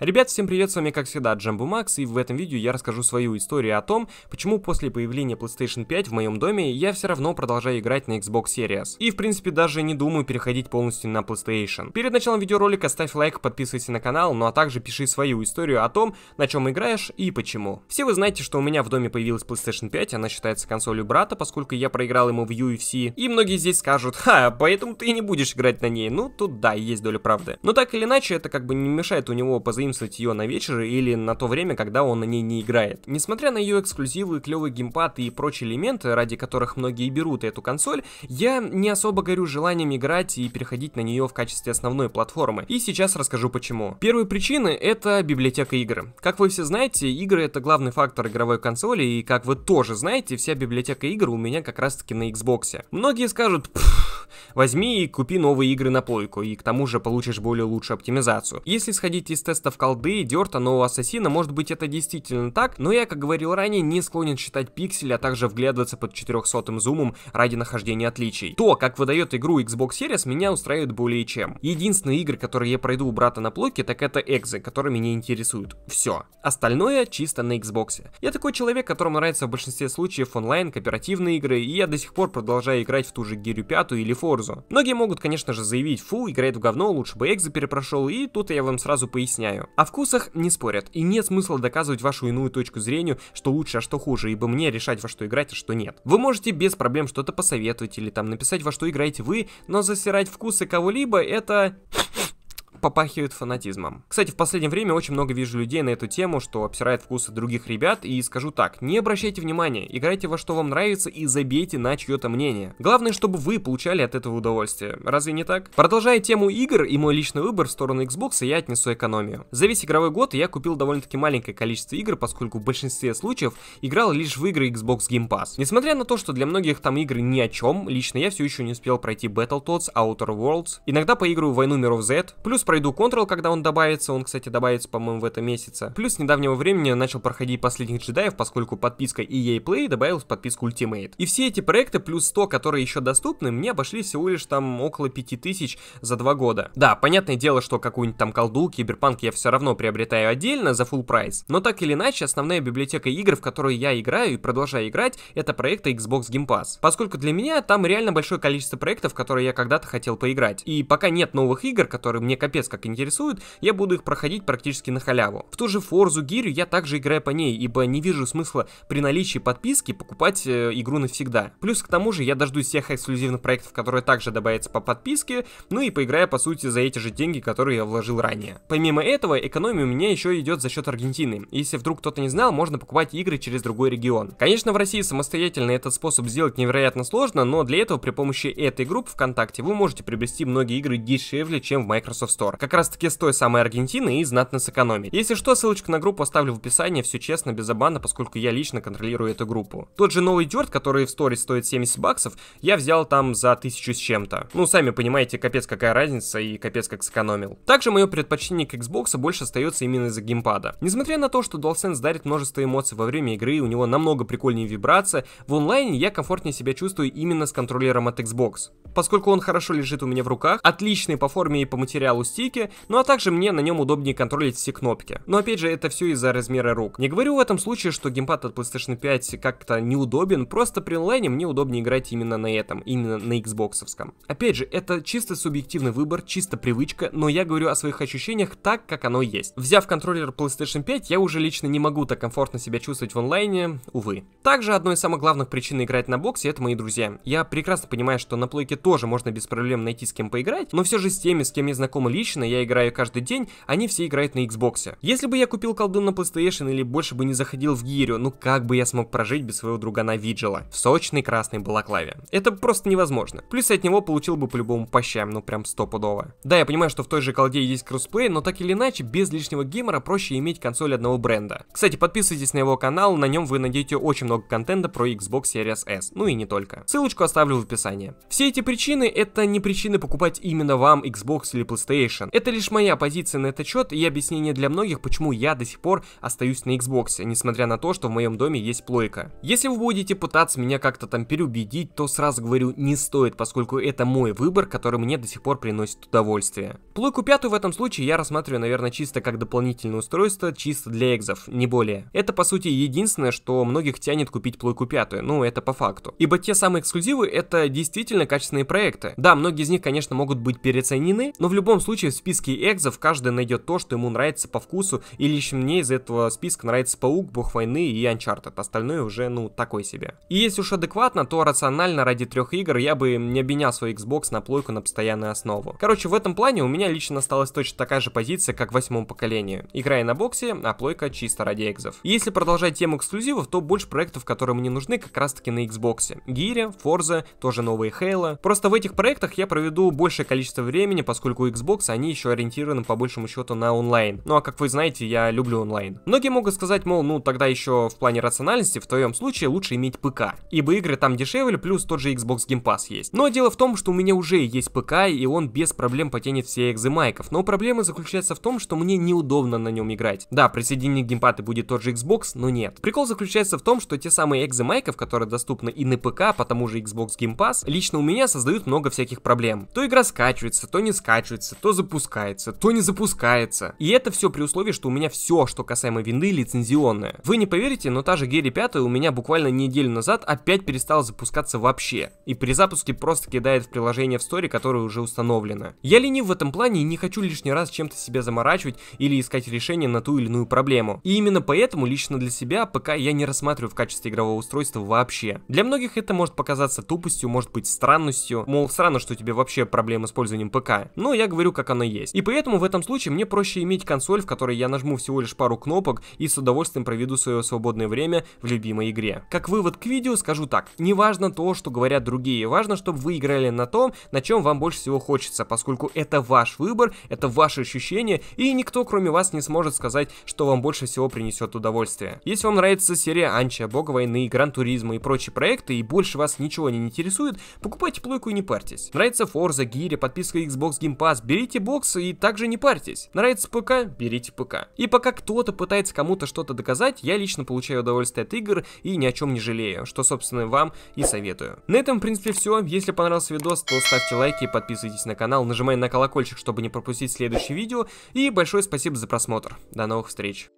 Ребят, всем привет, с вами как всегда Джамбу Макс, и в этом видео я расскажу свою историю о том, почему после появления PlayStation 5 в моем доме я все равно продолжаю играть на Xbox Series. И в принципе даже не думаю переходить полностью на PlayStation. Перед началом видеоролика ставь лайк, подписывайся на канал, ну а также пиши свою историю о том, на чем играешь и почему. Все вы знаете, что у меня в доме появилась PlayStation 5, она считается консолью брата, поскольку я проиграл ему в UFC, и многие здесь скажут, ха, поэтому ты не будешь играть на ней. Ну тут да, есть доля правды. Но так или иначе, это как бы не мешает у него позаимствовать позаимствовать ее на вечер или на то время, когда он на ней не играет. Несмотря на ее эксклюзивы, клевый геймпад и прочие элементы, ради которых многие берут эту консоль, я не особо горю желанием играть и переходить на нее в качестве основной платформы. И сейчас расскажу почему. Первой причины это библиотека игр. Как вы все знаете, игры это главный фактор игровой консоли, и как вы тоже знаете, вся библиотека игр у меня как раз таки на Xbox. Многие скажут, Пфф, Возьми и купи новые игры на плойку, и к тому же получишь более лучшую оптимизацию. Если исходить из тестов колды, дерта, нового ассасина, может быть это действительно так, но я, как говорил ранее, не склонен считать пиксели, а также вглядываться под 400 зумом ради нахождения отличий. То, как выдает игру Xbox Series, меня устраивает более чем. Единственные игры, которые я пройду у брата на плойке, так это экзы, которые меня интересуют. Все. Остальное чисто на Xbox. Я такой человек, которому нравится в большинстве случаев онлайн, кооперативные игры, и я до сих пор продолжаю играть в ту же Гирю 5 или Форзу. Многие могут, конечно же, заявить, фу, играет в говно, лучше бы Экзо перепрошел, и тут я вам сразу поясняю. О вкусах не спорят, и нет смысла доказывать вашу иную точку зрения, что лучше, а что хуже, ибо мне решать, во что играть, а что нет. Вы можете без проблем что-то посоветовать или там написать, во что играете вы, но засирать вкусы кого-либо это попахивает фанатизмом. Кстати, в последнее время очень много вижу людей на эту тему, что обсирает вкусы других ребят, и скажу так, не обращайте внимания, играйте во что вам нравится и забейте на чье-то мнение. Главное, чтобы вы получали от этого удовольствие, разве не так? Продолжая тему игр и мой личный выбор в сторону Xbox, я отнесу экономию. За весь игровой год я купил довольно-таки маленькое количество игр, поскольку в большинстве случаев играл лишь в игры Xbox Game Pass. Несмотря на то, что для многих там игры ни о чем, лично я все еще не успел пройти Battletoads, Outer Worlds, иногда поиграю в Войну Миров Z, плюс пройду Control, когда он добавится. Он, кстати, добавится, по-моему, в этом месяце. Плюс с недавнего времени начал проходить последних джедаев, поскольку подписка EA Play добавилась в подписку Ultimate. И все эти проекты, плюс 100, которые еще доступны, мне обошли всего лишь там около 5000 за два года. Да, понятное дело, что какую-нибудь там колду, киберпанк я все равно приобретаю отдельно за full прайс, но так или иначе, основная библиотека игр, в которые я играю и продолжаю играть, это проекты Xbox Game Pass. Поскольку для меня там реально большое количество проектов, которые я когда-то хотел поиграть. И пока нет новых игр, которые мне капец капец как интересуют, я буду их проходить практически на халяву. В ту же Forza Гирю я также играю по ней, ибо не вижу смысла при наличии подписки покупать э, игру навсегда. Плюс к тому же я дождусь всех эксклюзивных проектов, которые также добавятся по подписке, ну и поиграю по сути за эти же деньги, которые я вложил ранее. Помимо этого, экономия у меня еще идет за счет Аргентины. Если вдруг кто-то не знал, можно покупать игры через другой регион. Конечно, в России самостоятельно этот способ сделать невероятно сложно, но для этого при помощи этой группы ВКонтакте вы можете приобрести многие игры дешевле, чем в Microsoft Store партнер, как раз таки с той самой Аргентины и знатно сэкономить. Если что, ссылочку на группу оставлю в описании, все честно, без обмана, поскольку я лично контролирую эту группу. Тот же новый дерт, который в сторис стоит 70 баксов, я взял там за тысячу с чем-то. Ну, сами понимаете, капец какая разница и капец как сэкономил. Также мое предпочтение к Xbox больше остается именно из-за геймпада. Несмотря на то, что DualSense дарит множество эмоций во время игры, у него намного прикольнее вибрация, в онлайне я комфортнее себя чувствую именно с контроллером от Xbox. Поскольку он хорошо лежит у меня в руках, отличный по форме и по материалу стиль, стике, ну а также мне на нем удобнее контролить все кнопки. Но опять же, это все из-за размера рук. Не говорю в этом случае, что геймпад от PlayStation 5 как-то неудобен, просто при онлайне мне удобнее играть именно на этом, именно на Xbox. Опять же, это чисто субъективный выбор, чисто привычка, но я говорю о своих ощущениях так, как оно есть. Взяв контроллер PlayStation 5, я уже лично не могу так комфортно себя чувствовать в онлайне, увы. Также одной из самых главных причин играть на боксе это мои друзья. Я прекрасно понимаю, что на плейке тоже можно без проблем найти с кем поиграть, но все же с теми, с кем я знакомы лично, лично я играю каждый день, они все играют на Xbox. Если бы я купил колдун на PlayStation или больше бы не заходил в гирю, ну как бы я смог прожить без своего друга на Виджела в сочной красной балаклаве? Это просто невозможно. Плюс от него получил бы по-любому по щам, ну прям стопудово. Да, я понимаю, что в той же колде есть кроссплей, но так или иначе, без лишнего геймера проще иметь консоль одного бренда. Кстати, подписывайтесь на его канал, на нем вы найдете очень много контента про Xbox Series S, ну и не только. Ссылочку оставлю в описании. Все эти причины это не причины покупать именно вам Xbox или PlayStation, PlayStation. Это лишь моя позиция на этот счет и объяснение для многих, почему я до сих пор остаюсь на Xbox, несмотря на то, что в моем доме есть плойка. Если вы будете пытаться меня как-то там переубедить, то сразу говорю, не стоит, поскольку это мой выбор, который мне до сих пор приносит удовольствие. Плойку пятую в этом случае я рассматриваю, наверное, чисто как дополнительное устройство, чисто для экзов, не более. Это, по сути, единственное, что многих тянет купить плойку пятую, ну, это по факту. Ибо те самые эксклюзивы, это действительно качественные проекты. Да, многие из них, конечно, могут быть переоценены, но в любом случае случае в списке экзов каждый найдет то, что ему нравится по вкусу, и лично мне из этого списка нравится Паук, Бог войны и Uncharted, остальное уже, ну, такой себе. И если уж адекватно, то рационально ради трех игр я бы не обменял свой Xbox на плойку на постоянную основу. Короче, в этом плане у меня лично осталась точно такая же позиция, как в восьмом поколении. Играя на боксе, а плойка чисто ради экзов. И если продолжать тему эксклюзивов, то больше проектов, которые мне нужны, как раз таки на Xbox. Гири, Forza, тоже новые Halo. Просто в этих проектах я проведу большее количество времени, поскольку у Xbox они еще ориентированы по большему счету на онлайн. Ну а как вы знаете, я люблю онлайн. Многие могут сказать, мол, ну тогда еще в плане рациональности в твоем случае лучше иметь ПК, ибо игры там дешевле, плюс тот же Xbox Game Pass есть. Но дело в том, что у меня уже есть ПК, и он без проблем потянет все экзы майков, но проблема заключается в том, что мне неудобно на нем играть. Да, присоединение геймпада будет тот же Xbox, но нет. Прикол заключается в том, что те самые экзы майков, которые доступны и на ПК, по тому же Xbox Game Pass, лично у меня создают много всяких проблем. То игра скачивается, то не скачивается, то запускается, то не запускается. И это все при условии, что у меня все, что касаемо винды лицензионное. Вы не поверите, но та же Герри 5 у меня буквально неделю назад опять перестала запускаться вообще. И при запуске просто кидает в приложение в сторе, которое уже установлено. Я ленив в этом плане и не хочу лишний раз чем-то себя заморачивать или искать решение на ту или иную проблему. И именно поэтому лично для себя пока я не рассматриваю в качестве игрового устройства вообще. Для многих это может показаться тупостью, может быть странностью, мол, странно, что у тебя вообще проблемы с пользованием ПК. Но я говорю как как есть. И поэтому в этом случае мне проще иметь консоль, в которой я нажму всего лишь пару кнопок и с удовольствием проведу свое свободное время в любимой игре. Как вывод к видео скажу так, не важно то, что говорят другие, важно, чтобы вы играли на том, на чем вам больше всего хочется, поскольку это ваш выбор, это ваши ощущения, и никто кроме вас не сможет сказать, что вам больше всего принесет удовольствие. Если вам нравится серия Анча, Бога войны, Гран Туризма и прочие проекты, и больше вас ничего не интересует, покупайте плойку и не парьтесь. Нравится Forza, Гири, подписка Xbox Game Pass, берите Берите бокс и также не парьтесь. Нравится ПК? Берите ПК. И пока кто-то пытается кому-то что-то доказать, я лично получаю удовольствие от игр и ни о чем не жалею, что собственно вам и советую. На этом в принципе все. Если понравился видос, то ставьте лайки, подписывайтесь на канал, нажимайте на колокольчик, чтобы не пропустить следующее видео. И большое спасибо за просмотр. До новых встреч.